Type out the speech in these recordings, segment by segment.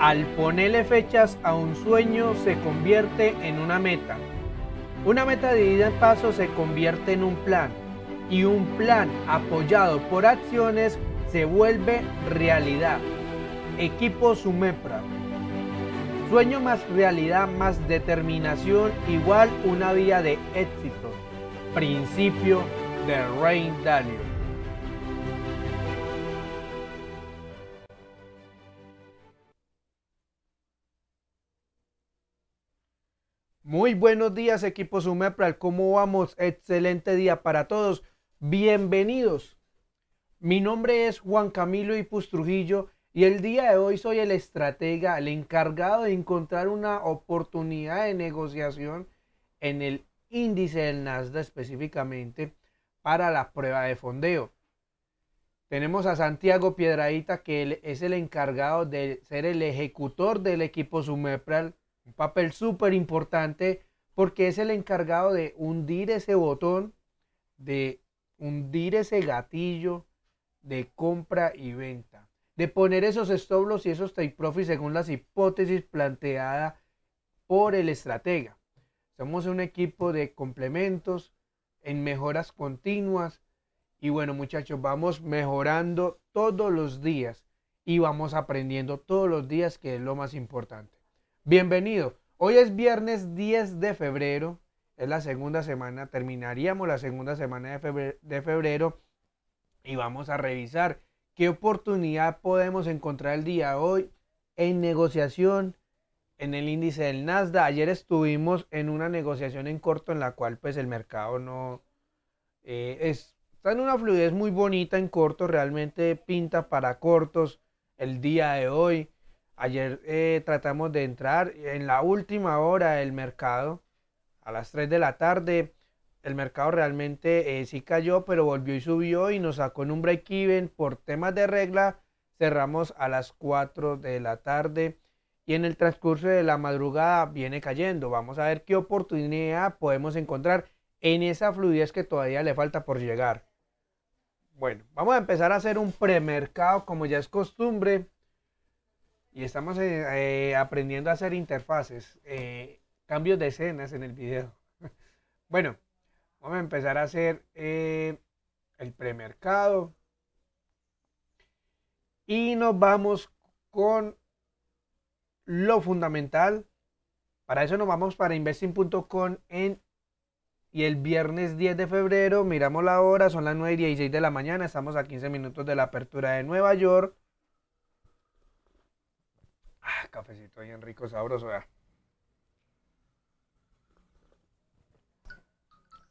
al ponerle fechas a un sueño se convierte en una meta. Una meta dividida en pasos se convierte en un plan y un plan apoyado por acciones se vuelve realidad. Equipo Sumepra. Sueño más realidad más determinación igual una vía de éxito. Principio de Rain Daniel. Muy buenos días, equipo Sumepral. ¿Cómo vamos? Excelente día para todos. Bienvenidos. Mi nombre es Juan Camilo Ipus Trujillo y el día de hoy soy el estratega, el encargado de encontrar una oportunidad de negociación en el índice del Nasdaq específicamente para la prueba de fondeo. Tenemos a Santiago Piedradita que es el encargado de ser el ejecutor del equipo Sumepral papel súper importante porque es el encargado de hundir ese botón, de hundir ese gatillo de compra y venta, de poner esos estoblos y esos take profit según las hipótesis planteadas por el estratega. Somos un equipo de complementos en mejoras continuas y bueno muchachos, vamos mejorando todos los días y vamos aprendiendo todos los días que es lo más importante. Bienvenido. Hoy es viernes 10 de febrero. Es la segunda semana. Terminaríamos la segunda semana de febrero, y vamos a revisar qué oportunidad podemos encontrar el día hoy en negociación en el índice del Nasdaq. Ayer estuvimos en una negociación en corto en la cual pues el mercado no eh, está en una fluidez muy bonita en corto. Realmente pinta para cortos el día de hoy. Ayer eh, tratamos de entrar en la última hora del mercado, a las 3 de la tarde. El mercado realmente eh, sí cayó, pero volvió y subió y nos sacó en un break-even por temas de regla. Cerramos a las 4 de la tarde y en el transcurso de la madrugada viene cayendo. Vamos a ver qué oportunidad podemos encontrar en esa fluidez que todavía le falta por llegar. Bueno, vamos a empezar a hacer un premercado como ya es costumbre y estamos eh, eh, aprendiendo a hacer interfaces, eh, cambios de escenas en el video. bueno, vamos a empezar a hacer el premercado. Y nos vamos con lo fundamental. Para eso nos vamos para investing.com en... Y el viernes 10 de febrero, miramos la hora, son las 9 y 16 de la mañana, estamos a 15 minutos de la apertura de Nueva York cafecito en rico, sabroso,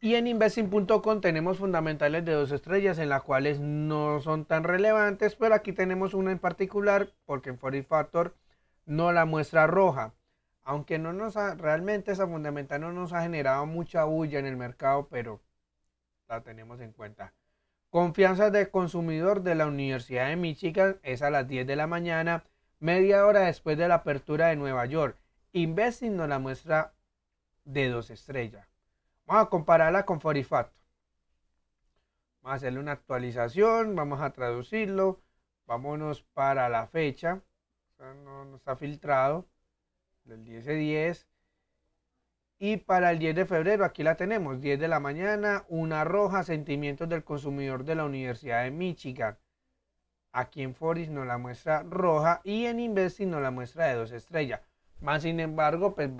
Y en investing.com tenemos fundamentales de dos estrellas en las cuales no son tan relevantes, pero aquí tenemos una en particular porque en y Factor no la muestra roja. Aunque no nos ha, realmente esa fundamental no nos ha generado mucha bulla en el mercado, pero la tenemos en cuenta. Confianza de consumidor de la Universidad de Michigan es a las 10 de la mañana media hora después de la apertura de Nueva York. Investing nos la muestra de dos estrellas. Vamos a compararla con Forifato. Vamos a hacerle una actualización, vamos a traducirlo. Vámonos para la fecha. No, nos está filtrado. Del 10 de 10. Y para el 10 de febrero, aquí la tenemos, 10 de la mañana, una roja, sentimientos del consumidor de la Universidad de Michigan. Aquí en Foris nos la muestra roja y en Investing nos la muestra de dos estrellas. Más sin embargo, pues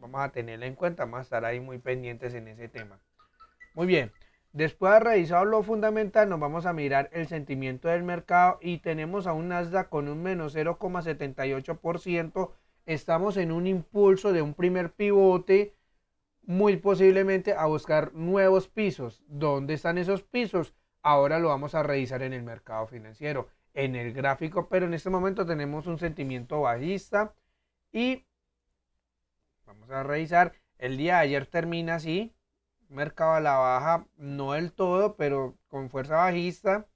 vamos a tenerla en cuenta, vamos a estar ahí muy pendientes en ese tema. Muy bien, después de revisar lo fundamental, nos vamos a mirar el sentimiento del mercado y tenemos a un Nasdaq con un menos 0,78%. Estamos en un impulso de un primer pivote, muy posiblemente a buscar nuevos pisos. ¿Dónde están esos pisos? Ahora lo vamos a revisar en el mercado financiero en el gráfico, pero en este momento tenemos un sentimiento bajista y vamos a revisar, el día de ayer termina así, mercado a la baja, no del todo, pero con fuerza bajista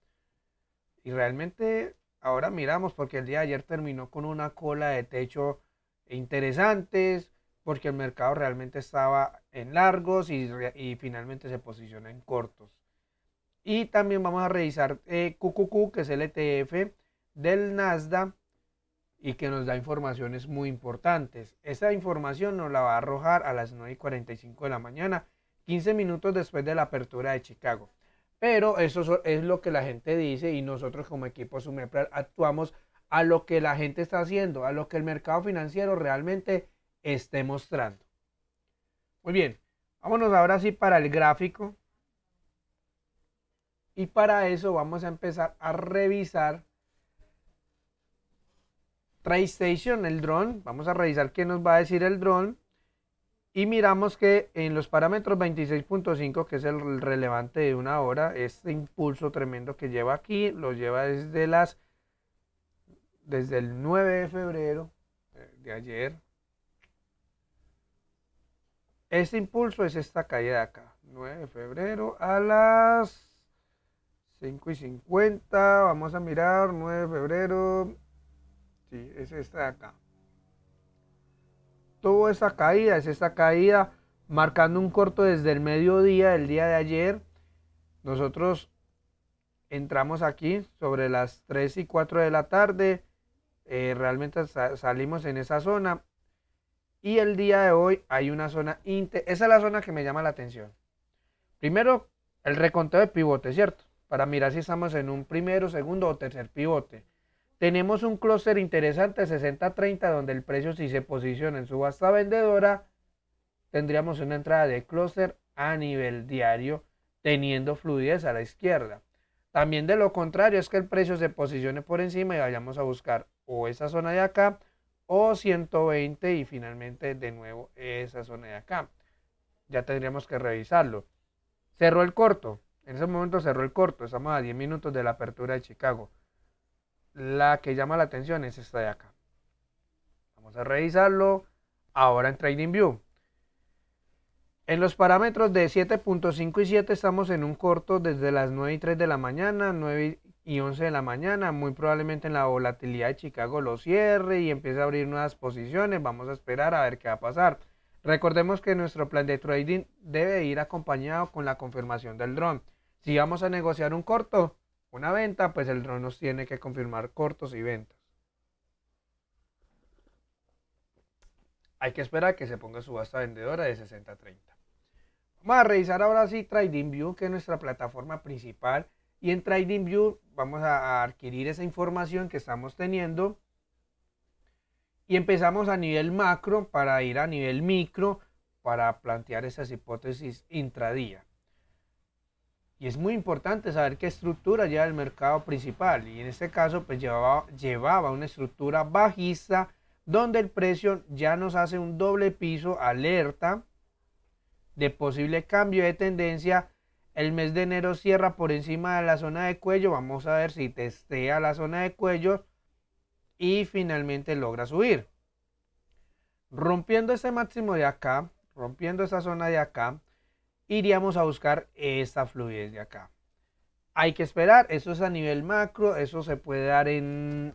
y realmente ahora miramos porque el día de ayer terminó con una cola de techo interesantes porque el mercado realmente estaba en largos y finalmente se posiciona en cortos. Y también vamos a revisar eh, QQQ, que es el ETF del Nasdaq y que nos da informaciones muy importantes. Esa información nos la va a arrojar a las 9 y 45 de la mañana, 15 minutos después de la apertura de Chicago. Pero eso es lo que la gente dice y nosotros como equipo Sumepral actuamos a lo que la gente está haciendo, a lo que el mercado financiero realmente esté mostrando. Muy bien, vámonos ahora sí para el gráfico y para eso vamos a empezar a revisar Tristation el dron. Vamos a revisar qué nos va a decir el dron. Y miramos que en los parámetros 26.5, que es el relevante de una hora, este impulso tremendo que lleva aquí, lo lleva desde las desde el 9 de febrero eh, de ayer. Este impulso es esta caída de acá, 9 de febrero a las 5 y 50. Vamos a mirar. 9 de febrero. Sí, es esta de acá. Toda esa caída es esta caída marcando un corto desde el mediodía del día de ayer. Nosotros entramos aquí sobre las 3 y 4 de la tarde. Eh, realmente salimos en esa zona. Y el día de hoy hay una zona... Esa es la zona que me llama la atención. Primero, el reconteo de pivote, ¿cierto? para mirar si estamos en un primero, segundo o tercer pivote. Tenemos un clúster interesante 60-30 donde el precio si se posiciona en subasta vendedora tendríamos una entrada de clúster a nivel diario teniendo fluidez a la izquierda. También de lo contrario es que el precio se posicione por encima y vayamos a buscar o esa zona de acá o 120 y finalmente de nuevo esa zona de acá. Ya tendríamos que revisarlo. Cerro el corto, en ese momento cerró el corto, estamos a 10 minutos de la apertura de Chicago. La que llama la atención es esta de acá. Vamos a revisarlo ahora en Trading View. En los parámetros de 7.5 y 7 estamos en un corto desde las 9 y 3 de la mañana, 9 y 11 de la mañana. Muy probablemente en la volatilidad de Chicago lo cierre y empiece a abrir nuevas posiciones. Vamos a esperar a ver qué va a pasar. Recordemos que nuestro plan de trading debe ir acompañado con la confirmación del drone. Si vamos a negociar un corto, una venta, pues el drone nos tiene que confirmar cortos y ventas. Hay que esperar a que se ponga subasta vendedora de 60 30. Vamos a revisar ahora sí TradingView, que es nuestra plataforma principal. Y en TradingView vamos a adquirir esa información que estamos teniendo. Y empezamos a nivel macro para ir a nivel micro para plantear esas hipótesis intradía. Y es muy importante saber qué estructura ya el mercado principal. Y en este caso, pues llevaba, llevaba una estructura bajista donde el precio ya nos hace un doble piso alerta de posible cambio de tendencia. El mes de enero cierra por encima de la zona de cuello. Vamos a ver si testea la zona de cuello y finalmente logra subir. Rompiendo este máximo de acá, rompiendo esa zona de acá, iríamos a buscar esta fluidez de acá. Hay que esperar, eso es a nivel macro, eso se puede dar en,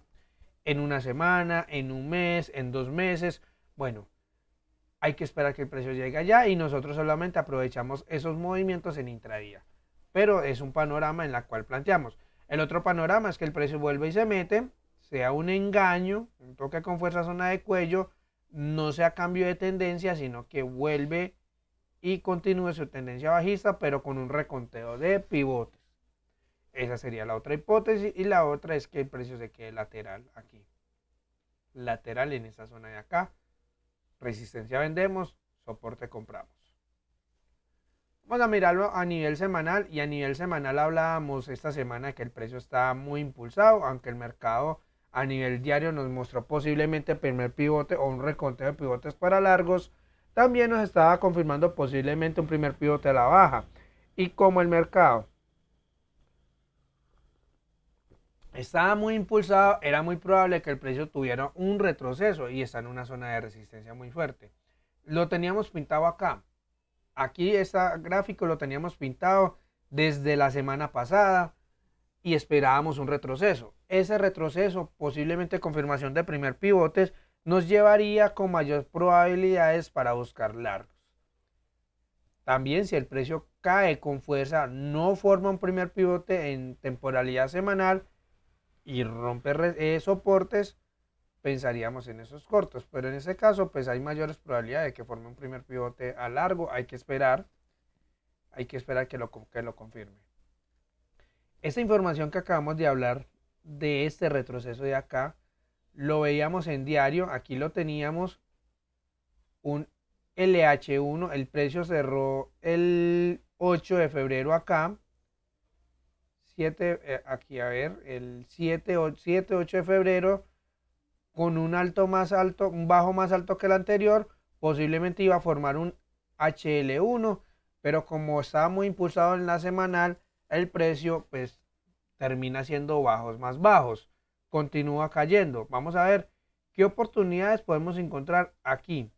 una semana, en un mes, en dos meses. Bueno, hay que esperar que el precio llegue allá y nosotros solamente aprovechamos esos movimientos en intradía. Pero es un panorama en el cual planteamos. El otro panorama es que el precio vuelve y se mete, sea un engaño, un toque con fuerza zona de cuello, no sea cambio de tendencia, sino que vuelve y continúe su tendencia bajista, pero con un reconteo de pivotes. Esa sería la otra hipótesis. Y la otra es que el precio se quede lateral aquí. Lateral en esta zona de acá. Resistencia vendemos, soporte compramos. Vamos a mirarlo a nivel semanal y a nivel semanal hablábamos esta semana que el precio está muy impulsado, aunque el mercado a nivel diario nos mostró posiblemente primer pivote o un reconteo de pivotes para largos también nos estaba confirmando posiblemente un primer pivote a la baja. Y como el mercado estaba muy impulsado, era muy probable que el precio tuviera un retroceso y está en una zona de resistencia muy fuerte. Lo teníamos pintado acá. Aquí este gráfico lo teníamos pintado desde la semana pasada y esperábamos un retroceso. Ese retroceso, posiblemente confirmación de primer pivotes, nos llevaría con mayores probabilidades para buscar largos. También si el precio cae con fuerza, no forma un primer pivote en temporalidad semanal y rompe eh, soportes, pensaríamos en esos cortos. Pero en ese caso, pues hay mayores probabilidades de que forme un primer pivote a largo. Hay que esperar, hay que esperar que lo, que lo confirme. Esta información que acabamos de hablar de este retroceso de acá, lo veíamos en diario, aquí lo teníamos, un LH1, el precio cerró el 8 de febrero acá, 7, eh, aquí a ver, el 7, 8, de febrero, con un alto más alto, un bajo más alto que el anterior, posiblemente iba a formar un HL1, pero como estaba muy impulsado en la semanal, el precio pues termina siendo bajos más bajos continúa cayendo. Vamos a ver qué oportunidades podemos encontrar aquí.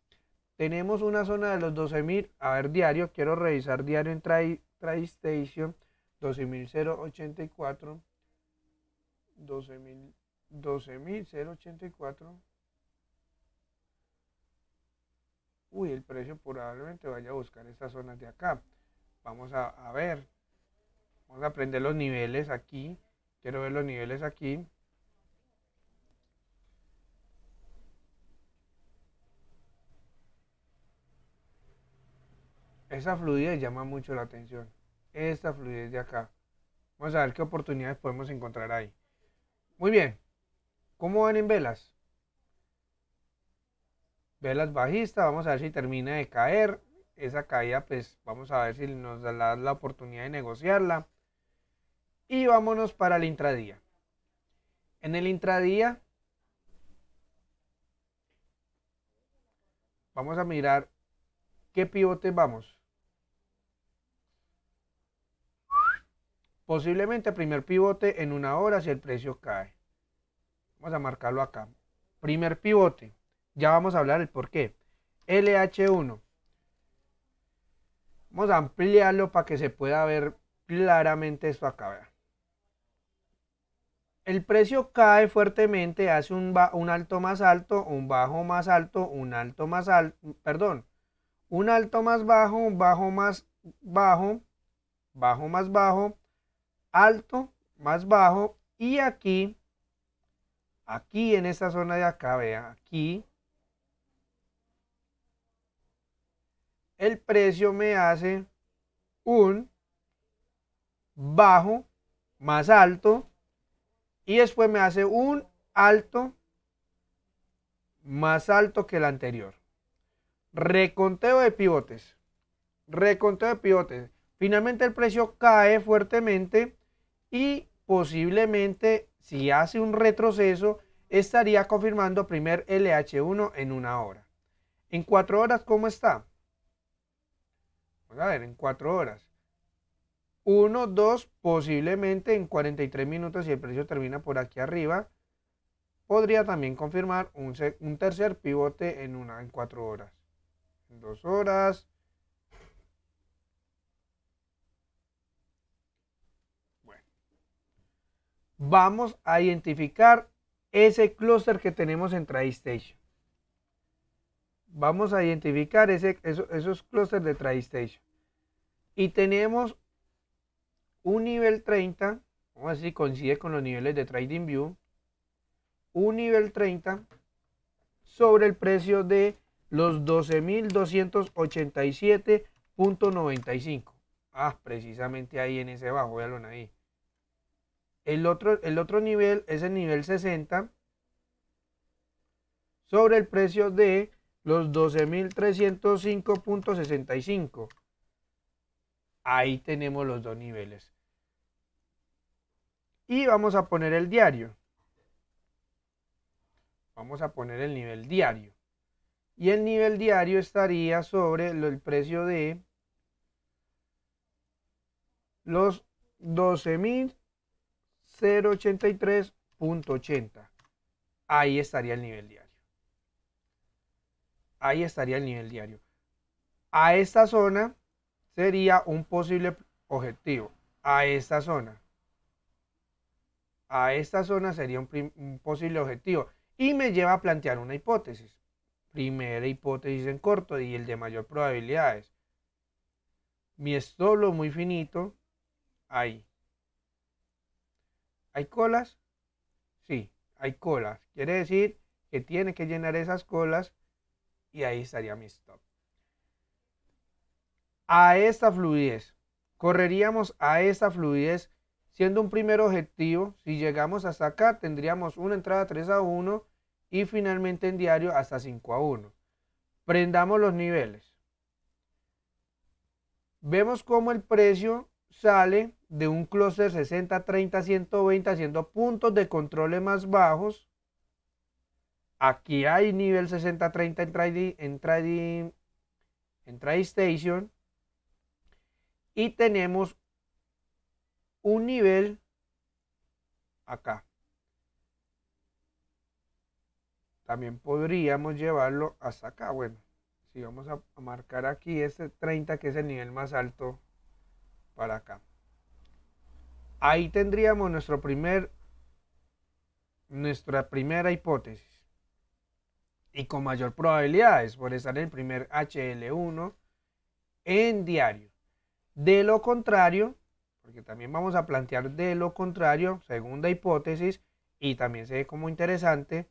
Tenemos una zona de los 12.000, a ver diario, quiero revisar diario en Trade Station, 12.084, 12.000, 12.084. Uy, el precio probablemente vaya a buscar estas zonas de acá. Vamos a, a ver. Vamos a aprender los niveles aquí. Quiero ver los niveles aquí. Esa fluidez llama mucho la atención. Esta fluidez de acá. Vamos a ver qué oportunidades podemos encontrar ahí. Muy bien. ¿Cómo van en velas? Velas bajistas. Vamos a ver si termina de caer. Esa caída, pues vamos a ver si nos da la oportunidad de negociarla. Y vámonos para el intradía. En el intradía vamos a mirar qué pivote vamos. Posiblemente primer pivote en una hora si el precio cae. Vamos a marcarlo acá. Primer pivote. Ya vamos a hablar el por qué. LH1. Vamos a ampliarlo para que se pueda ver claramente esto acá. El precio cae fuertemente, hace un, un, alto más alto, un bajo más alto, un alto más alto, perdón, un alto más bajo, un bajo más bajo, bajo más bajo, alto, más bajo y aquí, aquí en esta zona de acá, vea, aquí, el precio me hace un bajo más alto y después me hace un alto más alto que el anterior. Reconteo de pivotes. Reconteo de pivotes. Finalmente el precio cae fuertemente y posiblemente si hace un retroceso estaría confirmando primer LH1 en una hora. En cuatro horas, ¿cómo está? Vamos a ver, en cuatro horas. Uno, dos, posiblemente en 43 minutos si el precio termina por aquí arriba. Podría también confirmar un, tercer pivote en, una, en horas. En horas, vamos a identificar ese clúster que tenemos en TradeStation. Vamos a identificar ese, esos, clusters clústeres de TradeStation. Y tenemos un nivel 30, vamos a ver si coincide con los niveles de TradingView, un nivel 30 sobre el precio de los 12.287.95. Ah, precisamente ahí en ese bajo, véanlo ahí. El otro, el otro nivel es el nivel 60 sobre el precio de los 12.305.65. Ahí tenemos los dos niveles. Y vamos a poner el diario. Vamos a poner el nivel diario. Y el nivel diario estaría sobre el precio de los 12.000 0.83.80. Ahí estaría el nivel diario. Ahí estaría el nivel diario. A esta zona sería un posible objetivo. A esta zona. A esta zona sería un, posible objetivo. Y me lleva a plantear una hipótesis. Primera hipótesis en corto y el de mayor probabilidades. Mi estolo muy finito. Ahí ¿Hay colas? Sí, hay colas. Quiere decir que tiene que llenar esas colas y ahí estaría mi stop. A esta fluidez. Correríamos a esta fluidez siendo un primer objetivo. Si llegamos hasta acá, tendríamos una entrada 3 a 1 y finalmente en diario hasta 5 a 1. Prendamos los niveles. Vemos cómo el precio sale de un clúster 60, 30, 120 haciendo puntos de controles más bajos. Aquí hay nivel 60, 30 en trading, en station. Y tenemos un nivel acá. También podríamos llevarlo hasta acá. Bueno, si vamos a marcar aquí este 30 que es el nivel más alto para acá. Ahí tendríamos nuestro primer, nuestra primera hipótesis. Y con mayor probabilidad es por estar en el primer HL1 en diario. De lo contrario, porque también vamos a plantear de lo contrario, segunda hipótesis, y también se ve como interesante,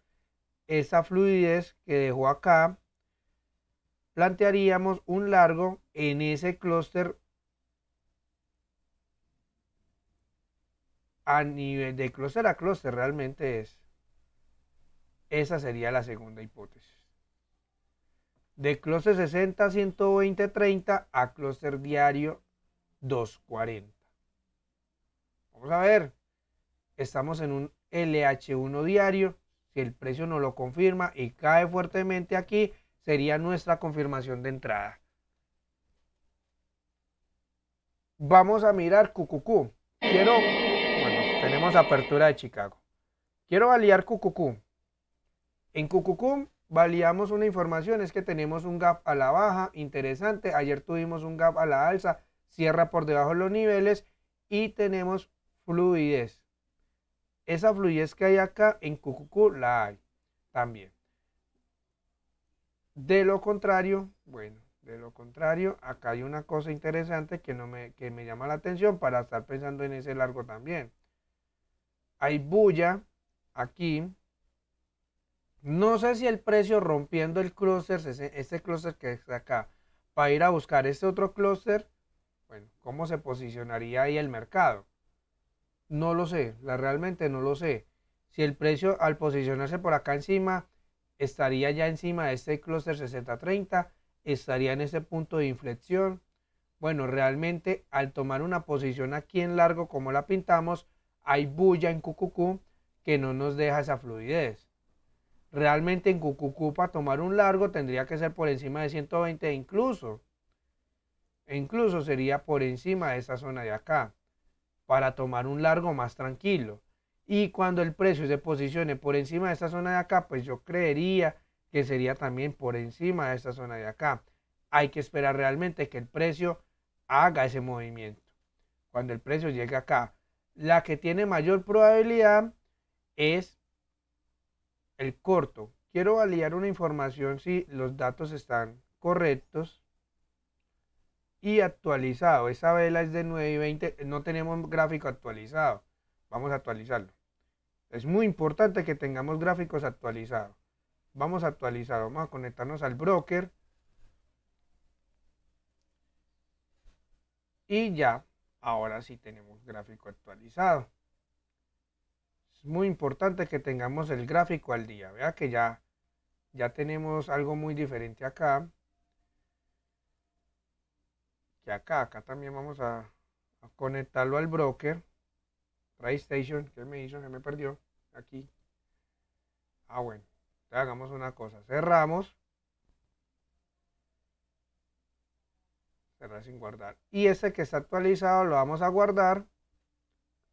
esa fluidez que dejó acá, plantearíamos un largo en ese clúster a nivel de clúster a clúster realmente es. Esa sería la segunda hipótesis. De clúster 60, 120, 30 a clúster diario 240. Vamos a ver. Estamos en un LH1 diario. Si el precio no lo confirma y cae fuertemente aquí, sería nuestra confirmación de entrada. Vamos a mirar QQQ. Quiero tenemos apertura de Chicago. Quiero valiar Cucucú. En Cucucú valiamos una información, es que tenemos un gap a la baja, interesante. Ayer tuvimos un gap a la alza, cierra por debajo los niveles y tenemos fluidez. Esa fluidez que hay acá en Cucucú la hay también. De lo contrario, bueno, de lo contrario, acá hay una cosa interesante que, no me, que me llama la atención para estar pensando en ese largo también hay bulla aquí. No sé si el precio rompiendo el clúster, este clúster que está acá, para ir a buscar este otro clúster, bueno, ¿cómo se posicionaría ahí el mercado? No lo sé, la, realmente no lo sé. Si el precio al posicionarse por acá encima, estaría ya encima de este clúster 6030, estaría en ese punto de inflexión. Bueno, realmente al tomar una posición aquí en largo como la pintamos, hay bulla en Cucucú que no nos deja esa fluidez. Realmente en Cucucú para tomar un largo tendría que ser por encima de 120 e incluso. E incluso sería por encima de esa zona de acá. Para tomar un largo más tranquilo. Y cuando el precio se posicione por encima de esta zona de acá, pues yo creería que sería también por encima de esta zona de acá. Hay que esperar realmente que el precio haga ese movimiento. Cuando el precio llegue acá la que tiene mayor probabilidad es el corto. Quiero validar una información si los datos están correctos y actualizado. Esa vela es de 9 y 20. No tenemos gráfico actualizado. Vamos a actualizarlo. Es muy importante que tengamos gráficos actualizados. Vamos a actualizarlo Vamos a conectarnos al broker. Y ya ahora sí tenemos gráfico actualizado. Es muy importante que tengamos el gráfico al día. Vea que ya, ya tenemos algo muy diferente acá. Que acá, acá también vamos a, conectarlo al broker. Playstation que me hizo? ¿Se me perdió? Aquí. Ah, bueno. Entonces, hagamos una cosa. Cerramos. cerrar sin guardar. Y este que está actualizado lo vamos a guardar.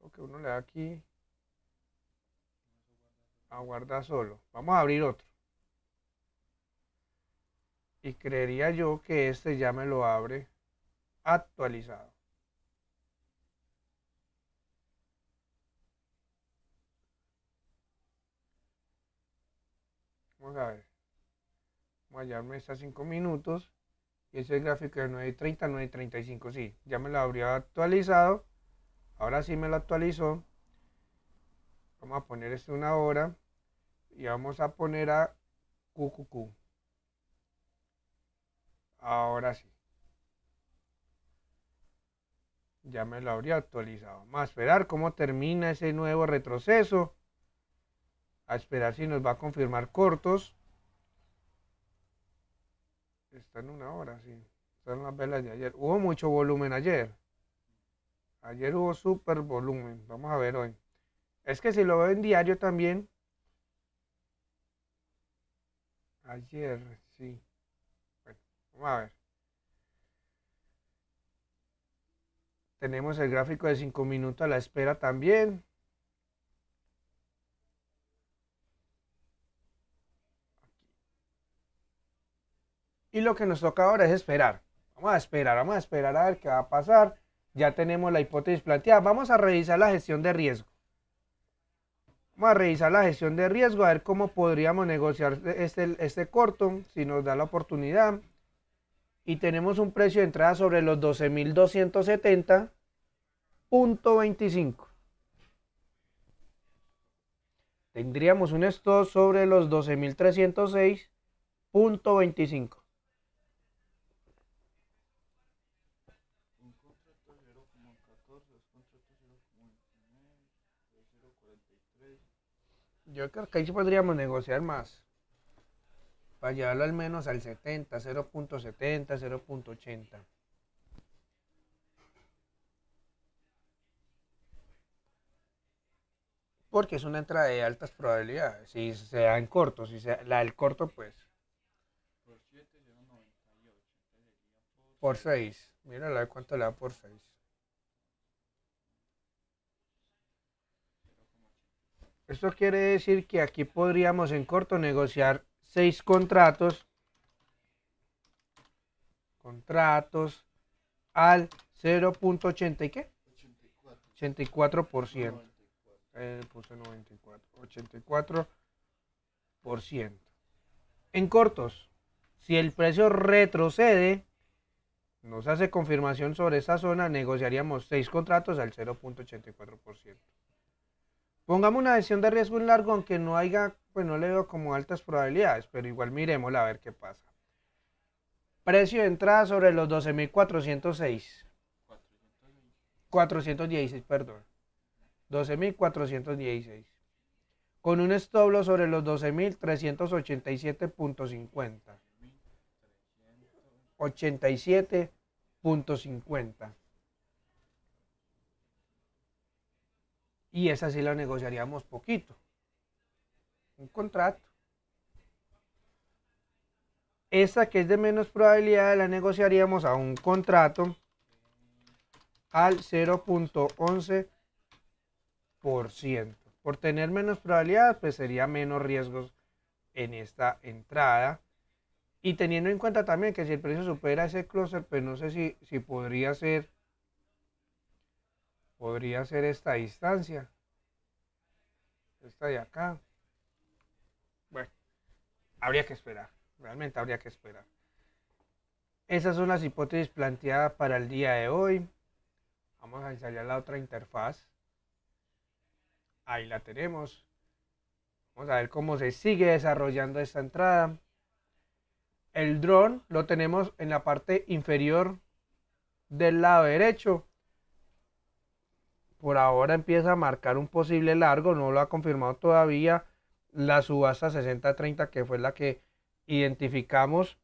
Lo que uno le da aquí. A guardar solo. Vamos a abrir otro. Y creería yo que este ya me lo abre actualizado. Vamos a ver. Vamos a 5 minutos ese gráfico de 930, 935, sí, ya me lo habría actualizado. Ahora sí me lo actualizó. Vamos a poner esto una hora y vamos a poner a QQQ. Ahora sí. Ya me lo habría actualizado. Vamos a esperar cómo termina ese nuevo retroceso. A esperar si nos va a confirmar cortos está en una hora, sí. Son las velas de ayer. Hubo mucho volumen ayer. Ayer hubo súper volumen. Vamos a ver hoy. Es que si lo veo en diario también. Ayer, sí. Bueno, vamos a ver. Tenemos el gráfico de 5 minutos a la espera también. Y lo que nos toca ahora es esperar. Vamos a esperar, vamos a esperar a ver qué va a pasar. Ya tenemos la hipótesis planteada. Vamos a revisar la gestión de riesgo. Vamos a revisar la gestión de riesgo, a ver cómo podríamos negociar este, este corto, si nos da la oportunidad. Y tenemos un precio de entrada sobre los 12.270.25. Tendríamos un stop sobre los 12.306.25. yo creo que ahí podríamos negociar más. Para llevarlo al menos al 70, 0.70, 0.80. Porque es una entrada de altas probabilidades. Si se da en corto, si se, la del corto, pues. Por 7, 0.98. Por 6. Mira la cuánto le da por 6. Esto quiere decir que aquí podríamos en corto negociar seis contratos. Contratos al 0.84%. qué? 84. Eh, puse En cortos, si el precio retrocede, nos hace confirmación sobre esa zona, negociaríamos seis contratos al 0.84%. Pongamos una decisión de riesgo en largo, aunque no haya, pues no le veo como altas probabilidades, pero igual miremos a ver qué pasa. Precio de entrada sobre los 12.406. 416, perdón. 12.416. Con un estoblo sobre los 12.387.50. 87.50. y esa sí la negociaríamos poquito. Un contrato. Esta que es de menos probabilidad la negociaríamos a un contrato al 0.11%. Por tener menos probabilidades pues sería menos riesgos en esta entrada. Y teniendo en cuenta también que si el precio supera ese closer, pues no sé si, si podría ser podría ser esta distancia. Esta de acá. Bueno, habría que esperar. Realmente habría que esperar. Esas son las hipótesis planteadas para el día de hoy. Vamos a ensayar la otra interfaz. Ahí la tenemos. Vamos a ver cómo se sigue desarrollando esta entrada. El dron lo tenemos en la parte inferior del lado derecho por ahora empieza a marcar un posible largo, no lo ha confirmado todavía la subasta 6030 que fue la que identificamos.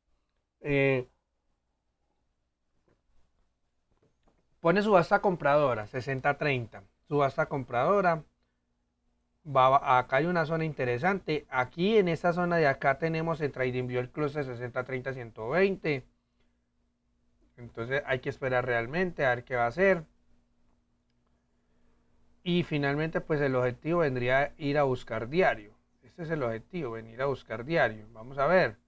Eh, pone subasta compradora, 6030, Subasta compradora. Va, acá hay una zona interesante. Aquí en esta zona de acá tenemos el Trading View, el close 60-30-120. Entonces hay que esperar realmente a ver qué va a hacer. Y finalmente, pues el objetivo vendría a ir a buscar diario. Este es el objetivo, venir a buscar diario. Vamos a ver.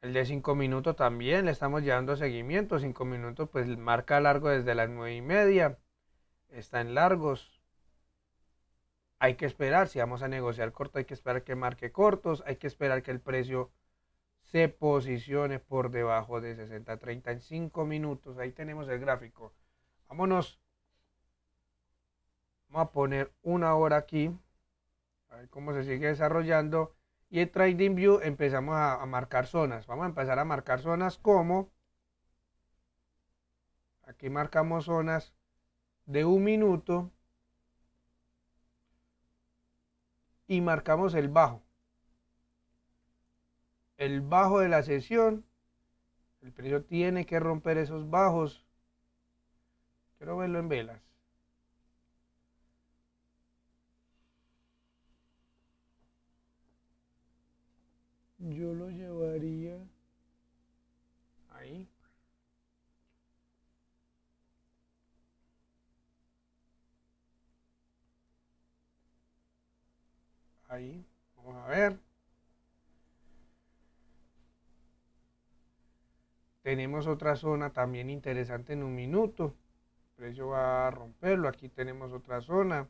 El de 5 minutos también le estamos llevando seguimiento. 5 minutos, pues marca largo desde las 9 y media. Está en largos. Hay que esperar. Si vamos a negociar corto, hay que esperar que marque cortos. Hay que esperar que el precio se posicione por debajo de 60-30 en 5 minutos. Ahí tenemos el gráfico. Vámonos Vamos a poner una hora aquí. A ver cómo se sigue desarrollando. Y en Trading View empezamos a, a marcar zonas. Vamos a empezar a marcar zonas como. Aquí marcamos zonas de un minuto. Y marcamos el bajo. El bajo de la sesión. El precio tiene que romper esos bajos. Quiero verlo en velas. yo lo llevaría ahí. Ahí, vamos a ver. Tenemos otra zona también interesante en un minuto. El precio va a romperlo. Aquí tenemos otra zona.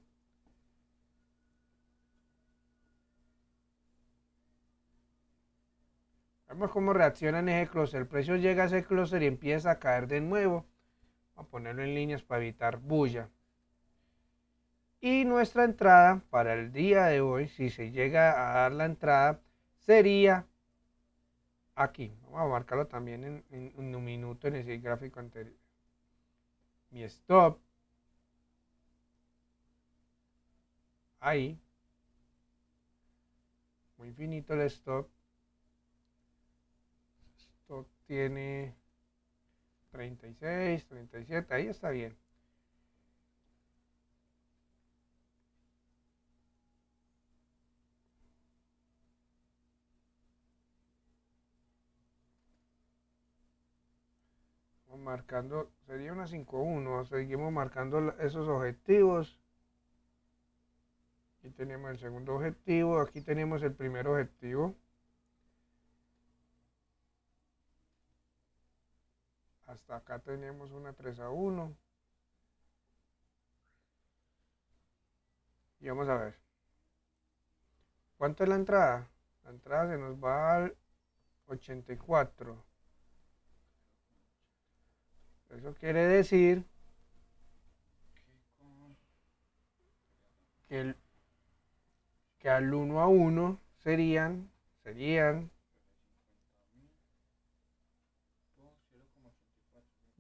vemos cómo reacciona en ese El precio llega a ese closer y empieza a caer de nuevo. Vamos a ponerlo en líneas para evitar bulla. Y nuestra entrada para el día de hoy, si se llega a dar la entrada, sería aquí. Vamos a marcarlo también en, en un minuto en ese gráfico anterior. Mi stop. Ahí. Muy finito el stop tiene 36, 37, ahí está bien. marcando, sería una 5-1, seguimos marcando esos objetivos. Aquí tenemos el segundo objetivo, aquí tenemos el primer objetivo. hasta acá tenemos una 3 a 1. Y vamos a ver. ¿Cuánto es la entrada? La entrada se nos va al 84. Eso quiere decir que, que al 1 a 1 serían, serían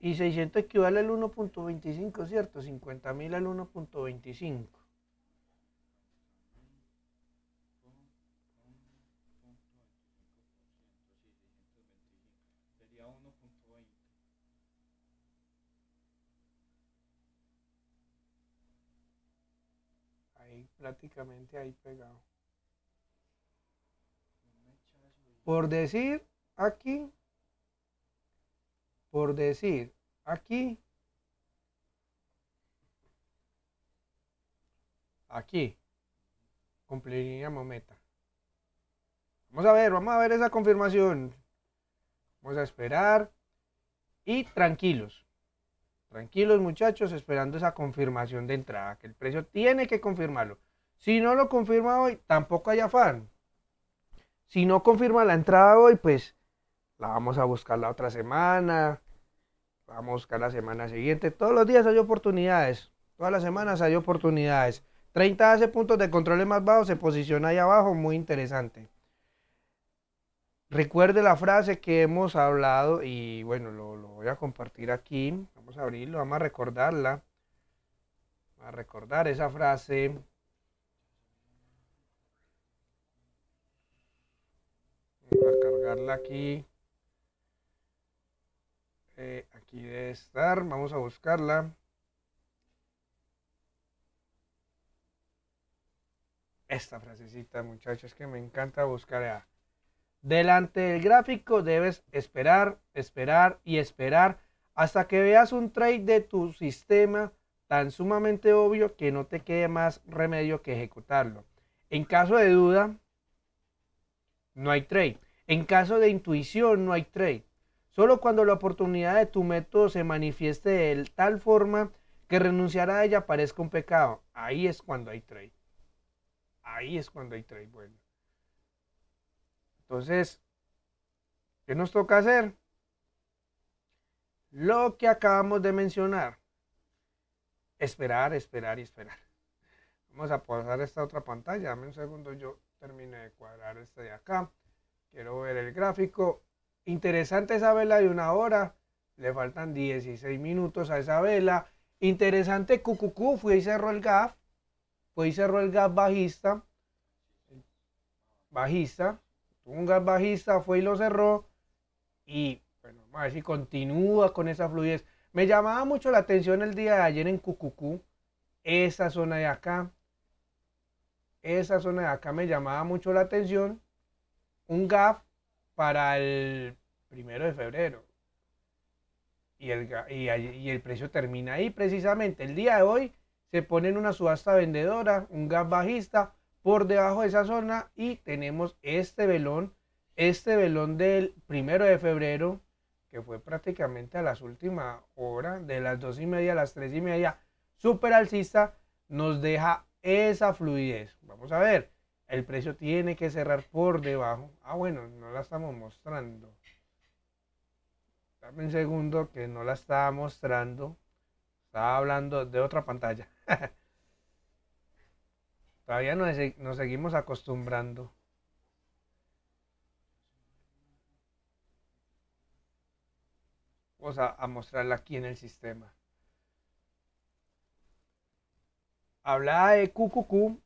Y 600 equivale al 1.25, ¿cierto? 50.000 al 1.25. Ahí prácticamente ahí pegado. Por decir aquí por decir aquí, aquí, cumpliríamos meta. Vamos a ver, vamos a ver esa confirmación. Vamos a esperar y tranquilos. Tranquilos muchachos, esperando esa confirmación de entrada, que el precio tiene que confirmarlo. Si no lo confirma hoy, tampoco hay afán. Si no confirma la entrada hoy, pues la vamos a buscar la otra semana, vamos a buscar la semana siguiente. Todos los días hay oportunidades, todas las semanas hay oportunidades. 30 hace puntos de controles más bajo, se posiciona ahí abajo, muy interesante. Recuerde la frase que hemos hablado y bueno, lo, lo voy a compartir aquí. Vamos a abrirlo, vamos a recordarla. Vamos a recordar esa frase. Vamos a cargarla aquí. Eh, aquí debe estar. Vamos a buscarla. Esta frasecita, muchachos, que me encanta buscar. Delante del gráfico debes esperar, esperar y esperar hasta que veas un trade de tu sistema tan sumamente obvio que no te quede más remedio que ejecutarlo. En caso de duda, no hay trade. En caso de intuición, no hay trade. Solo cuando la oportunidad de tu método se manifieste de tal forma que renunciar a ella parezca un pecado, ahí es cuando hay trade. Ahí es cuando hay trade bueno. Entonces, ¿qué nos toca hacer? Lo que acabamos de mencionar. Esperar, esperar y esperar. Vamos a pasar esta otra pantalla. Dame un segundo, yo termine de cuadrar este de acá. Quiero ver el gráfico Interesante esa vela de una hora, le faltan 16 minutos a esa vela. Interesante Cucucú, fue y cerró el GAF. fue y cerró el gap bajista, bajista, un GAF bajista, fue y lo cerró. Y bueno, si continúa con esa fluidez. Me llamaba mucho la atención el día de ayer en Cucucú, esa zona de acá. Esa zona de acá me llamaba mucho la atención. Un GAF para el primero de febrero. Y el, y, el precio termina ahí precisamente. El día de hoy se pone en una subasta vendedora, un gas bajista por debajo de esa zona y tenemos este velón, este velón del primero de febrero, que fue prácticamente a las últimas horas, de las dos y media a las tres y media, super alcista, nos deja esa fluidez. Vamos a ver, el precio tiene que cerrar por debajo. Ah, bueno, no la estamos mostrando. Dame un segundo que no la estaba mostrando. Estaba hablando de otra pantalla. Todavía nos, nos seguimos acostumbrando. Vamos a, mostrarla aquí en el sistema. Hablaba de QQQ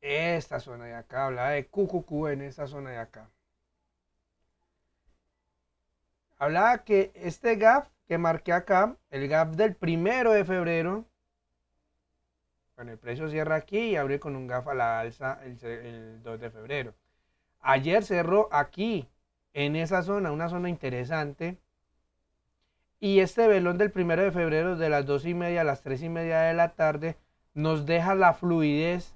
esta zona de acá, hablaba de QQQ en esa zona de acá. Hablaba que este gap que marqué acá, el gap del primero de febrero, bueno, el precio cierra aquí y abre con un gap a la alza el, el 2 de febrero. Ayer cerró aquí, en esa zona, una zona interesante. Y este velón del primero de febrero de las 2 y media a las 3 y media de la tarde nos deja la fluidez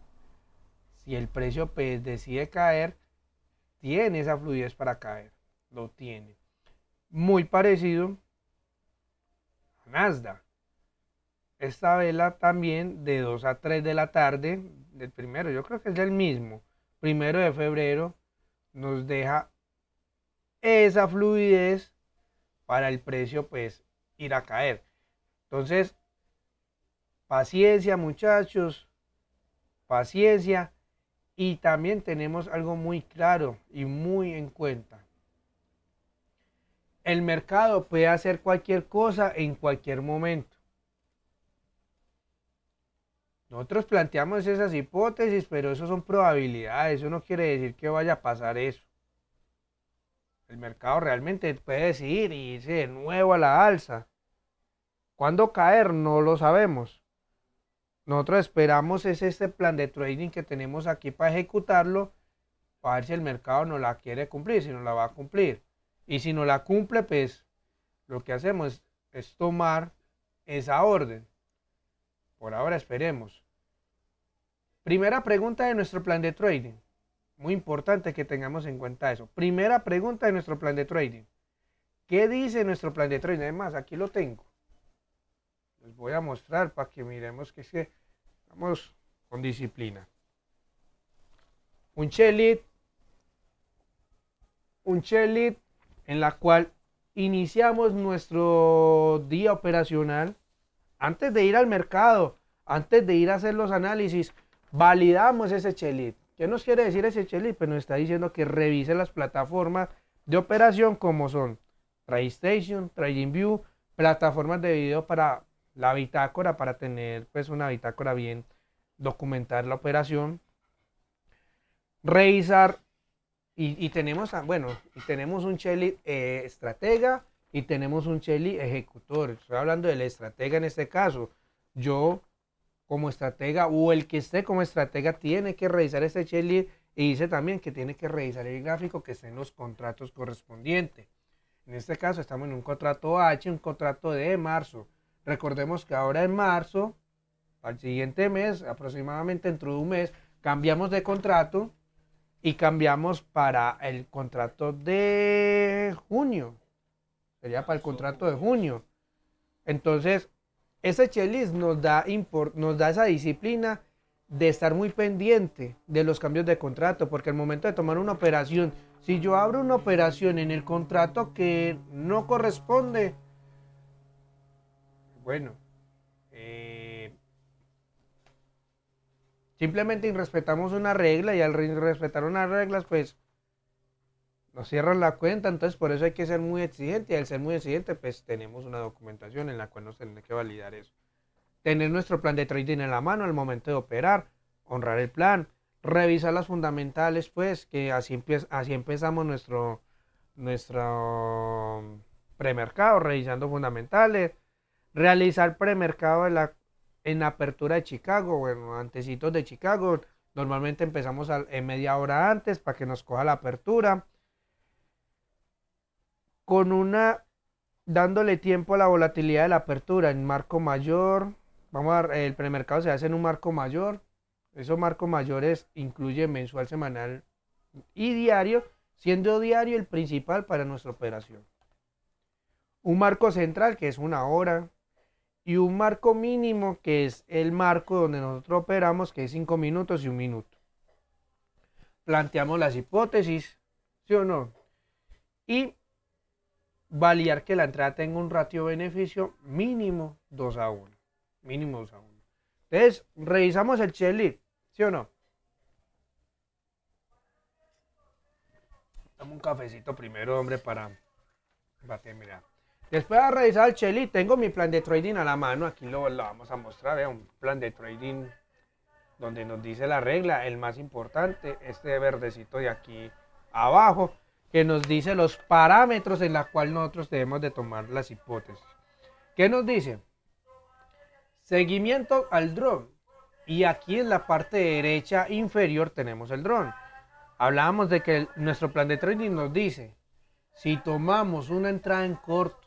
y el precio pues decide caer, tiene esa fluidez para caer, lo tiene. Muy parecido a Nasdaq. Esta vela también de 2 a 3 de la tarde, del primero, yo creo que es el mismo, primero de febrero, nos deja esa fluidez para el precio pues ir a caer. Entonces, paciencia muchachos, paciencia y también tenemos algo muy claro y muy en cuenta. El mercado puede hacer cualquier cosa en cualquier momento. Nosotros planteamos esas hipótesis, pero eso son probabilidades. Eso no quiere decir que vaya a pasar eso. El mercado realmente puede decidir y irse de nuevo a la alza. ¿Cuándo caer? No lo sabemos. Nosotros esperamos es este plan de trading que tenemos aquí para ejecutarlo, para ver si el mercado nos la quiere cumplir, si no la va a cumplir. Y si no la cumple, pues lo que hacemos es tomar esa orden. Por ahora esperemos. Primera pregunta de nuestro plan de trading. Muy importante que tengamos en cuenta eso. Primera pregunta de nuestro plan de trading. ¿Qué dice nuestro plan de trading? Además, aquí lo tengo les voy a mostrar para que miremos que es que vamos con disciplina. Un chelit, un chelit en la cual iniciamos nuestro día operacional antes de ir al mercado, antes de ir a hacer los análisis, validamos ese chelit. ¿Qué nos quiere decir ese chelit? Pues nos está diciendo que revise las plataformas de operación como son TradeStation, TradingView, plataformas de video para la bitácora para tener pues una bitácora bien, documentar la operación, revisar y, y tenemos, bueno, tenemos un chely eh, estratega y tenemos un chely ejecutor. Estoy hablando del estratega en este caso. Yo como estratega o el que esté como estratega tiene que revisar este chely y dice también que tiene que revisar el gráfico que esté en los contratos correspondientes. En este caso estamos en un contrato H, un contrato de marzo. Recordemos que ahora en marzo, al siguiente mes, aproximadamente dentro de un mes, cambiamos de contrato y cambiamos para el contrato de junio. Sería para el contrato de junio. Entonces, ese checklist nos da, nos da esa disciplina de estar muy pendiente de los cambios de contrato, porque al momento de tomar una operación, si yo abro una operación en el contrato que no corresponde, bueno, eh, simplemente respetamos una regla y al respetar unas reglas, pues nos cierran la cuenta, entonces por eso hay que ser muy exigente y al ser muy exigente, pues tenemos una documentación en la cual nos tenemos que validar eso. Tener nuestro plan de trading en la mano al momento de operar, honrar el plan, revisar las fundamentales, pues que así, así empezamos nuestro, nuestro mm, premercado, revisando fundamentales, Realizar premercado la, en apertura de Chicago, bueno, antecitos de Chicago. Normalmente empezamos en media hora antes para que nos coja la apertura. Con una, dándole tiempo a la volatilidad de la apertura en marco mayor. Vamos a, ver, el premercado se hace en un marco mayor. Esos marcos mayores incluye mensual, semanal y diario, siendo diario el principal para nuestra operación. Un marco central que es una hora, y un marco mínimo que es el marco donde nosotros operamos, que es 5 minutos y 1 minuto. Planteamos las hipótesis, ¿sí o no? Y validar que la entrada tenga un ratio beneficio mínimo 2 a 1. Mínimo 2 a 1. Entonces, revisamos el chelit ¿sí o no? Dame un cafecito primero, hombre, para, para mira Después de revisar el chelí, tengo mi plan de trading a la mano, aquí lo, vamos a mostrar, un plan de trading donde nos dice la regla, el más importante, este verdecito de aquí abajo, que nos dice los parámetros en los cuales nosotros debemos de tomar las hipótesis. ¿Qué nos dice? Seguimiento al drone. Y aquí en la parte derecha inferior tenemos el drone. Hablábamos de que nuestro plan de trading nos dice, si tomamos una entrada en corto,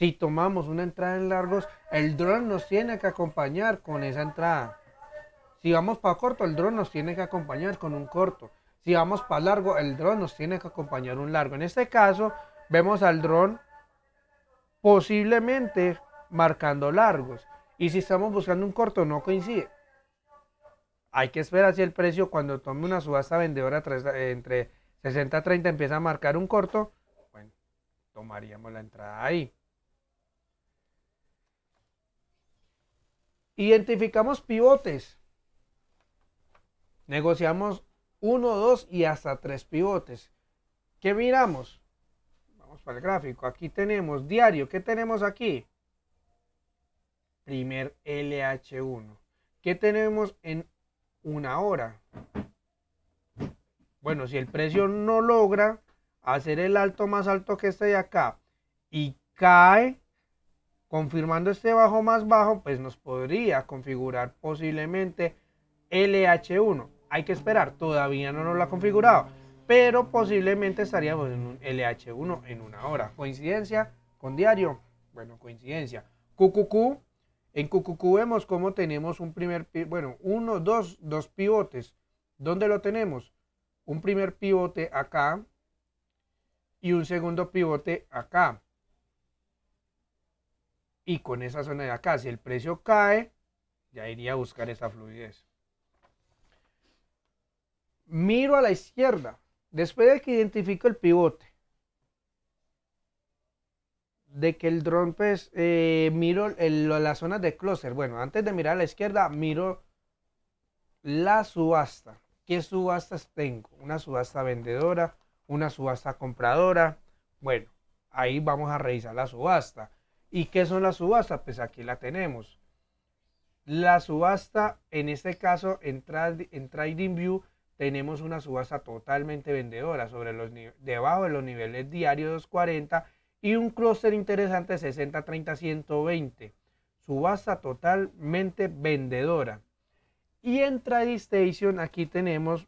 si tomamos una entrada en largos, el dron nos tiene que acompañar con esa entrada. Si vamos para corto, el dron nos tiene que acompañar con un corto. Si vamos para largo, el dron nos tiene que acompañar un largo. En este caso, vemos al dron posiblemente marcando largos. Y si estamos buscando un corto, no coincide. Hay que esperar si el precio cuando tome una subasta vendedora entre 60 y 30 empieza a marcar un corto. Bueno, tomaríamos la entrada ahí. Identificamos pivotes. Negociamos uno, dos y hasta tres pivotes. ¿Qué miramos? Vamos para el gráfico. Aquí tenemos diario. ¿Qué tenemos aquí? Primer LH1. ¿Qué tenemos en una hora? Bueno, si el precio no logra hacer el alto más alto que este de acá y cae Confirmando este bajo más bajo, pues nos podría configurar posiblemente LH1. Hay que esperar, todavía no nos lo ha configurado, pero posiblemente estaríamos en un LH1 en una hora. ¿Coincidencia con diario? Bueno, coincidencia. QQQ, en QQQ vemos cómo tenemos un primer, bueno, uno, dos, dos pivotes. ¿Dónde lo tenemos? Un primer pivote acá y un segundo pivote acá y con esa zona de acá, si el precio cae, ya iría a buscar esa fluidez. Miro a la izquierda, después de que identifico el pivote, de que el drone, pues, eh, miro el, las zonas de closer. Bueno, antes de mirar a la izquierda, miro la subasta. ¿Qué subastas tengo? Una subasta vendedora, una subasta compradora. Bueno, ahí vamos a revisar la subasta. ¿Y qué son las subastas? Pues aquí la tenemos. La subasta, en este caso, en, TradingView, tenemos una subasta totalmente vendedora sobre los debajo de los niveles diarios 240 y un clúster interesante 60-30-120. Subasta totalmente vendedora. Y en TradingStation, aquí tenemos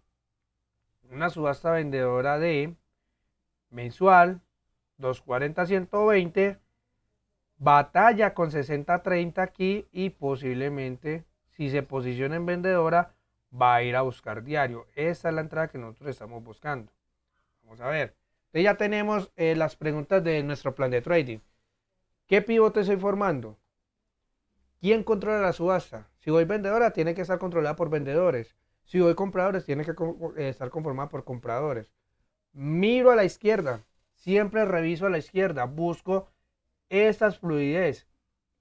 una subasta vendedora de mensual 240-120 batalla con 60-30 aquí y posiblemente si se posiciona en vendedora va a ir a buscar diario. Esta es la entrada que nosotros estamos buscando. Vamos a ver. ya tenemos eh, las preguntas de nuestro plan de trading. ¿Qué pivote estoy formando? ¿Quién controla la subasta? Si voy vendedora, tiene que estar controlada por vendedores. Si voy compradores, tiene que eh, estar conformada por compradores. Miro a la izquierda. Siempre reviso a la izquierda. Busco esta fluidez,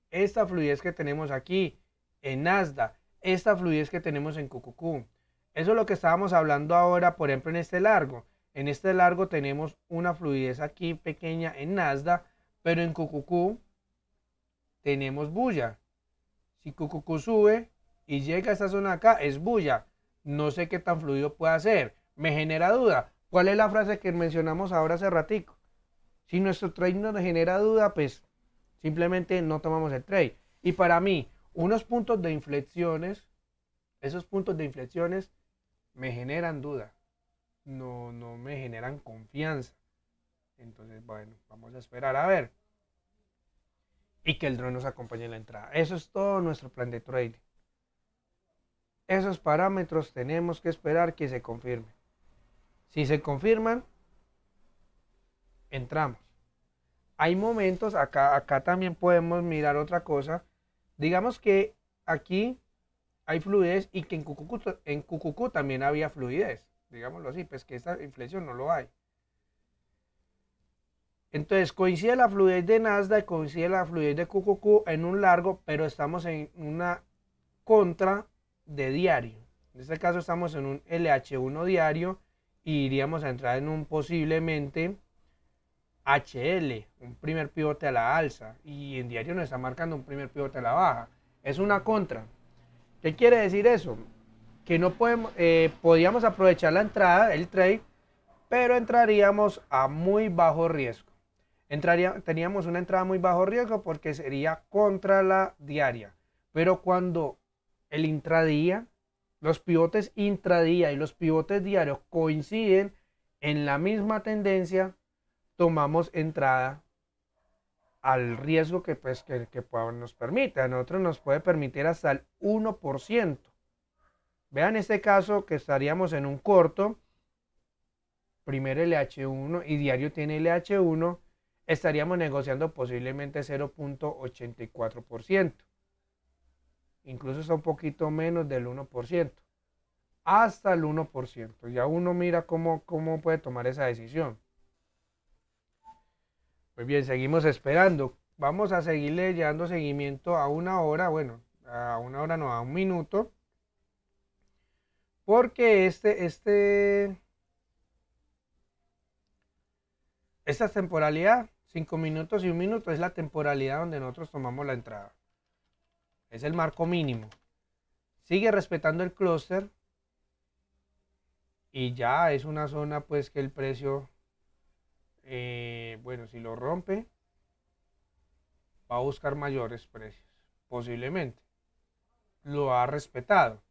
esta fluidez que tenemos aquí en Nasdaq, esta fluidez que tenemos en Cucucú. Eso es lo que estábamos hablando ahora, por ejemplo, en este largo. En este largo tenemos una fluidez aquí pequeña en Nasdaq, pero en Cucucú tenemos bulla. Si Cucucú sube y llega a esta zona acá, es bulla. No sé qué tan fluido puede ser. Me genera duda. ¿Cuál es la frase que mencionamos ahora hace ratico? Si nuestro trade nos genera duda, pues simplemente no tomamos el trade. Y para mí, unos puntos de inflexiones, esos puntos de inflexiones me generan duda, no, no me generan confianza. Entonces, bueno, vamos a esperar a ver. Y que el drone nos acompañe en la entrada. Eso es todo nuestro plan de trade. Esos parámetros tenemos que esperar que se confirmen. Si se confirman, entramos. Hay momentos, acá, acá también podemos mirar otra cosa. Digamos que aquí hay fluidez y que en Cucucu en también había fluidez, digámoslo así, pues que esta inflexión no lo hay. Entonces coincide la fluidez de Nasdaq, coincide la fluidez de QQQ en un largo, pero estamos en una contra de diario. En este caso estamos en un LH1 diario y iríamos a entrar en un posiblemente HL, un primer pivote a la alza, y en diario nos está marcando un primer pivote a la baja. Es una contra. ¿Qué quiere decir eso? Que no podemos, eh, podíamos aprovechar la entrada, el trade, pero entraríamos a muy bajo riesgo. Entraría, teníamos una entrada muy bajo riesgo porque sería contra la diaria. Pero cuando el intradía, los pivotes intradía y los pivotes diarios coinciden en la misma tendencia, tomamos entrada al riesgo que, pues, que, nos permite. A nosotros nos puede permitir hasta el 1%. Vean este caso que estaríamos en un corto, primero LH1 y diario tiene LH1, estaríamos negociando posiblemente 0.84%. Incluso está un poquito menos del 1%. Hasta el 1%. Ya uno mira cómo, cómo puede tomar esa decisión pues bien, seguimos esperando. Vamos a seguirle dando seguimiento a una hora, bueno, a una hora no, a un minuto. Porque este, este, esta temporalidad, cinco minutos y un minuto, es la temporalidad donde nosotros tomamos la entrada. Es el marco mínimo. Sigue respetando el clúster. Y ya es una zona pues que el precio eh, bueno, si lo rompe, va a buscar mayores precios, posiblemente. Lo ha respetado.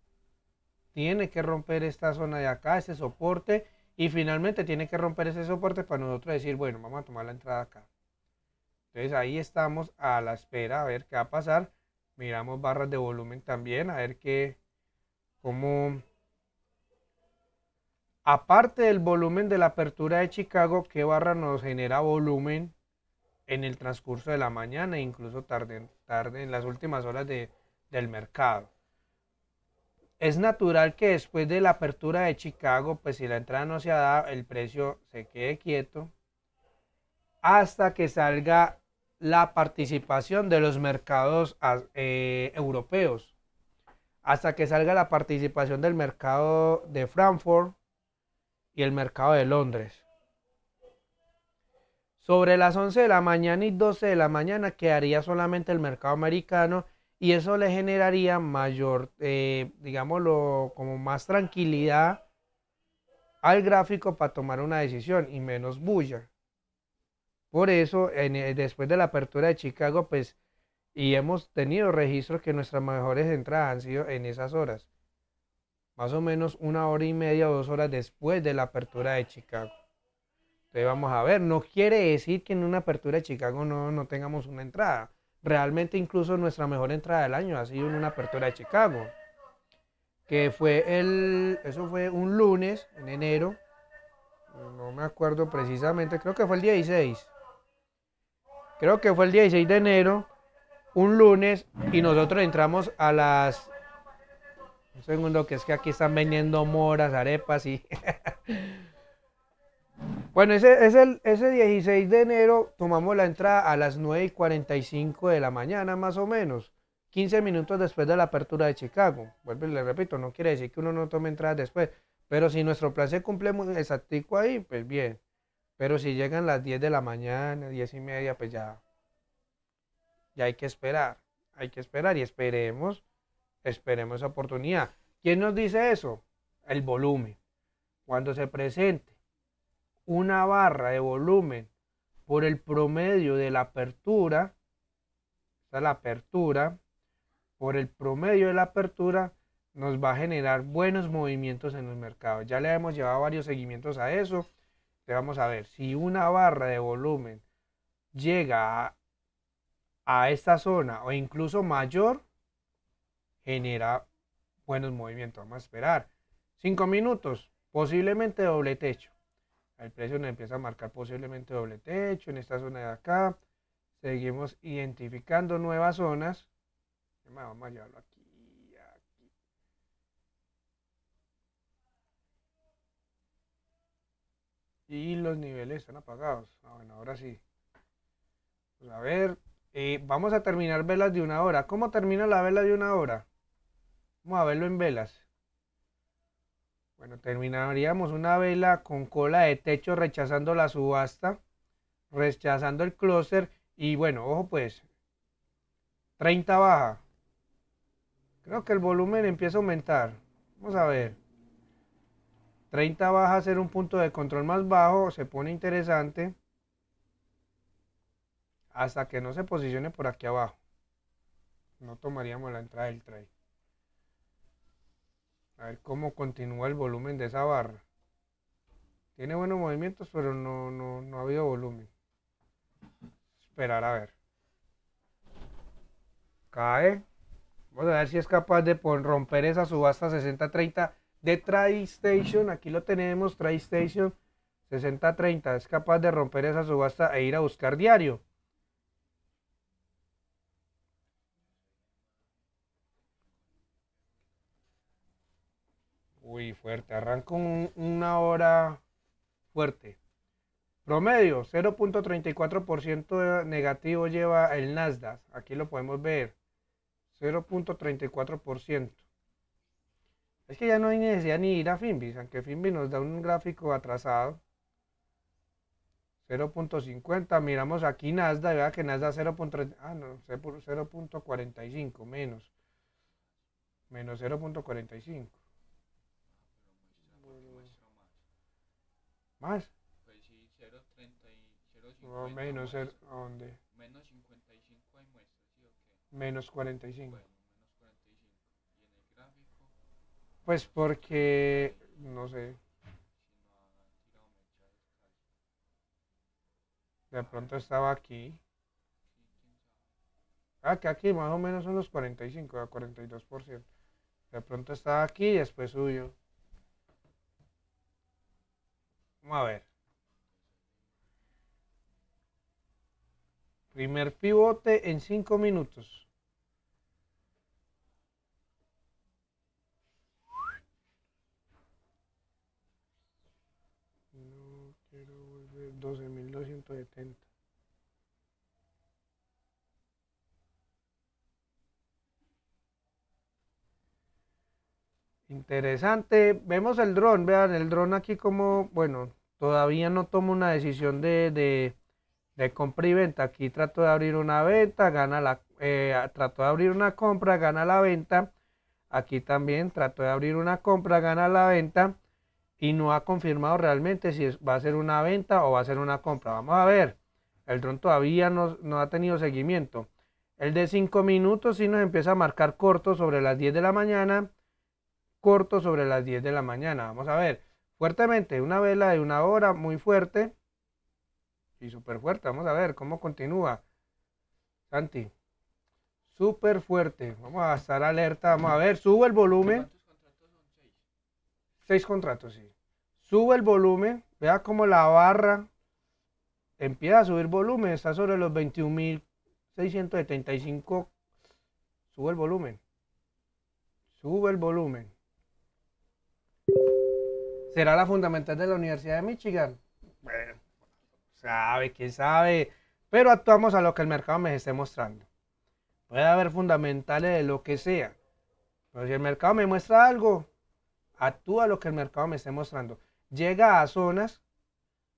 Tiene que romper esta zona de acá, este soporte, y finalmente tiene que romper ese soporte para nosotros decir, bueno, vamos a tomar la entrada acá. Entonces ahí estamos a la espera a ver qué va a pasar. Miramos barras de volumen también, a ver qué, cómo, aparte del volumen de la apertura de Chicago, ¿qué barra nos genera volumen en el transcurso de la mañana e incluso tarde, en las últimas horas del mercado? Es natural que después de la apertura de Chicago, pues si la entrada no se ha dado, el precio se quede quieto hasta que salga la participación de los mercados ah, eh, europeos, hasta que salga la participación del mercado de Frankfurt, y el mercado de Londres. Sobre las 11 de la mañana y 12 de la mañana quedaría solamente el mercado americano y eso le generaría mayor, eh, digámoslo, como más tranquilidad al gráfico para tomar una decisión y menos bulla. Por eso, eh, después de la apertura de Chicago, pues, y hemos tenido registros que nuestras mejores entradas han sido en esas horas más o menos una hora y media o dos horas después de la apertura de Chicago. Entonces vamos a ver, no quiere decir que en una apertura de Chicago no, tengamos una entrada. Realmente incluso nuestra mejor entrada del año ha sido en una apertura de Chicago. Que fue el, eso fue un lunes en enero, no me acuerdo precisamente, creo que fue el 16. Creo que fue el 16 de enero, un lunes, y nosotros entramos a las segundo, que es que aquí están vendiendo moras, arepas y... bueno, ese, el ese 16 de enero tomamos la entrada a las 9 y 45 de la mañana más o menos. 15 minutos después de la apertura de Chicago. Vuelvo le repito, no quiere decir que uno no tome entrada después. Pero si nuestro plan se cumple muy exactico ahí, pues bien. Pero si llegan las 10 de la mañana, 10 y media, pues ya, ya hay que esperar. Hay que esperar y esperemos Esperemos esa oportunidad. ¿Quién nos dice eso? El volumen. Cuando se presente una barra de volumen por el promedio de la apertura, esta la apertura, por el promedio de la apertura, nos va a generar buenos movimientos en los mercados. Ya le hemos llevado varios seguimientos a eso. vamos a ver, si una barra de volumen llega a esta zona o incluso mayor, genera buenos movimientos. Vamos a esperar. 5 minutos, posiblemente doble techo. El precio nos empieza a marcar posiblemente doble techo en esta zona de acá. Seguimos identificando nuevas zonas. Vamos a llevarlo aquí. Y los niveles están apagados. Ah, bueno, ahora sí. Pues a ver, eh, vamos a terminar velas de una hora. ¿Cómo termina la vela de una hora? Vamos a verlo en velas. Bueno, terminaríamos una vela con cola de techo rechazando la subasta, rechazando el closer y bueno, ojo pues, 30 baja. Creo que el volumen empieza a aumentar. Vamos a ver. 30 baja a un punto de control más bajo, se pone interesante hasta que no se posicione por aquí abajo. No tomaríamos la entrada del trade. A ver cómo continúa el volumen de esa barra. Tiene buenos movimientos, pero no, no, ha habido volumen. Esperar a ver. Cae. Vamos a ver si es capaz de romper esa subasta 6030 de de Station, Aquí lo tenemos, TriStation 60-30. Es capaz de romper esa subasta e ir a buscar diario. fuerte. Arranco una hora fuerte. Promedio, 0.34% por ciento negativo lleva el Nasdaq. Aquí lo podemos ver. 0.34%. por ciento Es que ya no hay necesidad ni ir a Finbis, aunque Finbis nos da un gráfico atrasado. 0.50, miramos aquí Nasdaq, vea que Nasdaq 0.3, 0.45 ah, menos, menos 0.45. ¿Más? Pues sí, 0.30 y 0.50. No, menos, ¿a dónde? Menos 55 hay muestras, ¿sí o qué? Menos 45. Bueno, menos 45. ¿Y en el gráfico? Pues porque, no sé. De pronto estaba aquí. Ah, que aquí más o menos son los 45, a 42%. De pronto estaba aquí y después subió. Vamos a ver. Primer pivote en cinco minutos. No quiero volver 12.270. Interesante. Vemos el dron, vean el dron aquí como, bueno, todavía no tomo una decisión de, de, compra y venta. Aquí trato de abrir una venta, gana la, eh, trato de abrir una compra, gana la venta. Aquí también trato de abrir una compra, gana la venta. Y no ha confirmado realmente si va a ser una venta o va a ser una compra. Vamos a ver. El dron todavía no, no ha tenido seguimiento. El de 5 minutos sí nos empieza a marcar corto sobre las 10 de la mañana corto sobre las 10 de la mañana. Vamos a ver, fuertemente, una vela de una hora, muy fuerte y súper fuerte. Vamos a ver cómo continúa. Santi, súper fuerte. Vamos a estar alerta. Vamos a ver, sube el volumen. contratos son? Seis. contratos, sí. Sube el volumen. Vea cómo la barra empieza a subir volumen. Está sobre los 21.675. Sube el volumen. Sube el volumen. ¿Será la fundamental de la Universidad de Michigan? Bueno, sabe, quién sabe. Pero actuamos a lo que el mercado me esté mostrando. Puede haber fundamentales de lo que sea. Pero si el mercado me muestra algo, actúa a lo que el mercado me esté mostrando. Llega a zonas,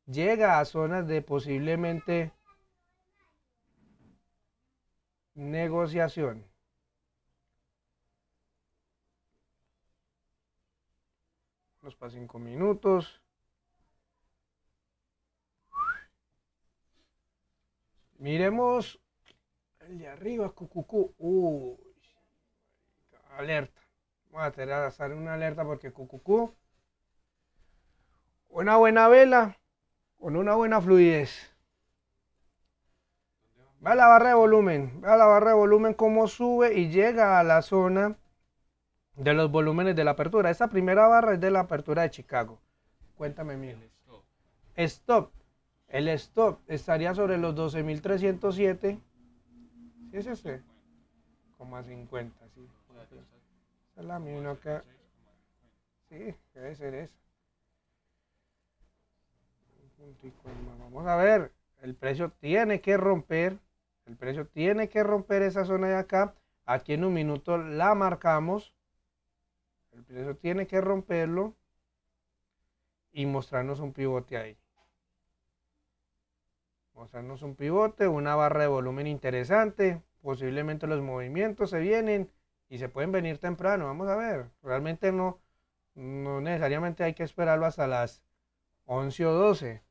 llega a zonas de posiblemente negociación. Nos para 5 minutos. Miremos el de arriba, Cucucú. Uy, alerta. Voy a tener hacer una alerta porque Cucucú. Una buena vela con una buena fluidez. Ve a la barra de volumen. Ve a la barra de volumen cómo sube y llega a la zona de los volúmenes de la apertura. Esta primera barra es de la apertura de Chicago. Cuéntame, mijo. stop. El stop estaría sobre los 12.307. ¿Sí es ese? 50, sí. Esa es que... Sí, debe ser esa. Vamos a ver. El precio tiene que romper. El precio tiene que romper esa zona de acá. Aquí en un minuto la marcamos. El precio tiene que romperlo y mostrarnos un pivote ahí. Mostrarnos un pivote, una barra de volumen interesante. Posiblemente los movimientos se vienen y se pueden venir temprano. Vamos a ver. Realmente no, no necesariamente hay que esperarlo hasta las 11 o 12.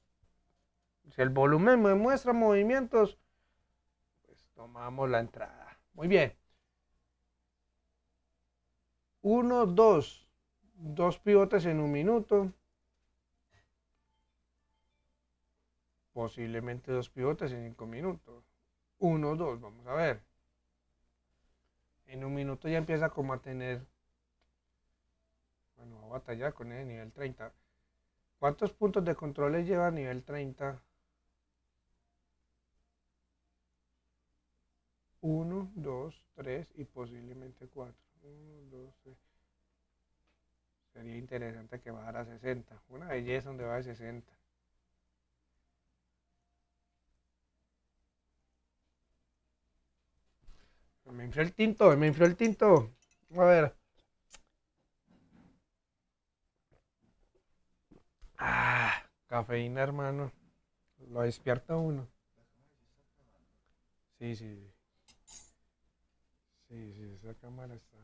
Si el volumen me muestra movimientos, pues tomamos la entrada. Muy bien. 1, 2, dos pivotes en un minuto. Posiblemente dos pivotes en cinco minutos. 1, 2, vamos a ver. En un minuto ya empieza como a tener... Bueno, va a batallar con el nivel 30. ¿Cuántos puntos de controles lleva a nivel 30? 1, 2, 3 y posiblemente 4. 1, 2, 3. Sería interesante que bajara a 60. Una es donde va de 60. Me enfrió el tinto, me enfrió el tinto. A ver. Ah, cafeína, hermano. Lo despierta uno. Sí, sí. Sí, sí, esa cámara está.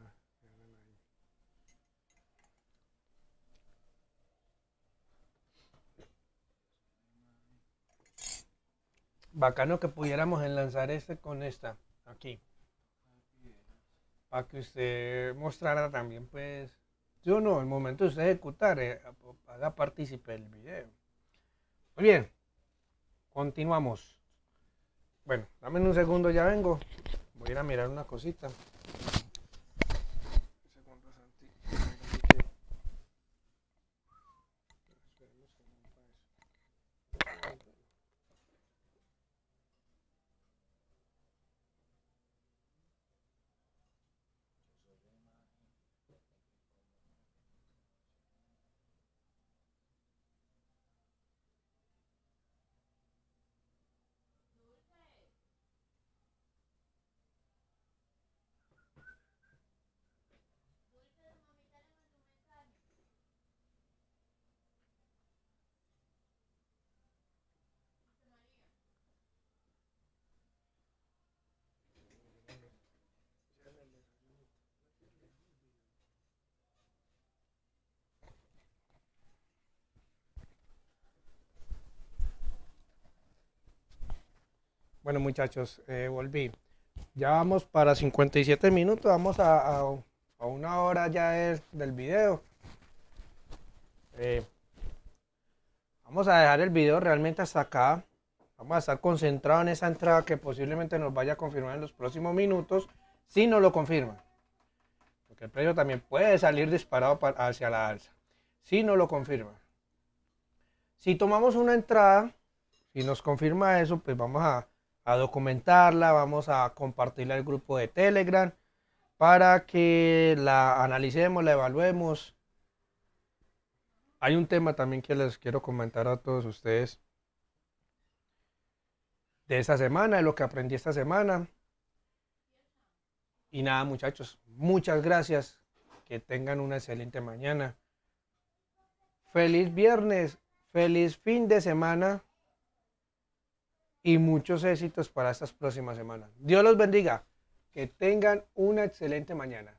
Bacano que pudiéramos enlazar este con esta, aquí. Para que usted mostrara también, pues. Yo no, el momento de usted ejecutar, haga eh, partícipe el video. Muy bien, continuamos. Bueno, dame un segundo, ya vengo. Voy a ir a mirar una cosita. Bueno, muchachos, eh, volví. Ya vamos para 57 minutos, vamos a, una hora ya del video. Eh, vamos a dejar el video realmente hasta acá. Vamos a estar concentrados en esa entrada que posiblemente nos vaya a confirmar en los próximos minutos, si no lo confirma. Porque el precio también puede salir disparado hacia la alza, si no lo confirma. Si tomamos una entrada, si nos confirma eso, pues vamos a a documentarla, vamos a compartirla al grupo de Telegram para que la analicemos, la evaluemos. Hay un tema también que les quiero comentar a todos ustedes de esta semana, de lo que aprendí esta semana. Y nada, muchachos, muchas gracias. Que tengan una excelente mañana. Feliz viernes, feliz fin de semana y muchos éxitos para estas próximas semanas. Dios los bendiga. Que tengan una excelente mañana.